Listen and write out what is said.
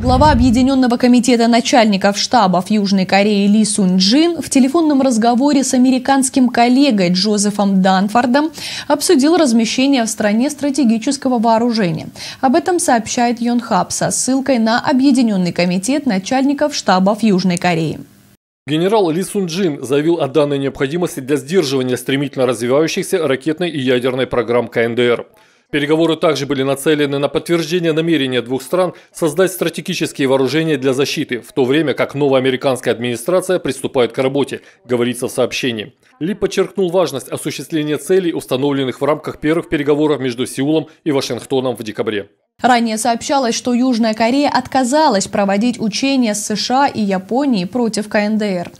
Глава Объединенного комитета начальников штабов Южной Кореи Ли Сун Джин в телефонном разговоре с американским коллегой Джозефом Данфордом обсудил размещение в стране стратегического вооружения. Об этом сообщает Йонхаб со ссылкой на Объединенный комитет начальников штабов Южной Кореи. Генерал Ли Сун Джин заявил о данной необходимости для сдерживания стремительно развивающихся ракетной и ядерной программ КНДР. Переговоры также были нацелены на подтверждение намерения двух стран создать стратегические вооружения для защиты, в то время как новая американская администрация приступает к работе, говорится в сообщении. Ли подчеркнул важность осуществления целей, установленных в рамках первых переговоров между Сеулом и Вашингтоном в декабре. Ранее сообщалось, что Южная Корея отказалась проводить учения с США и Японией против КНДР.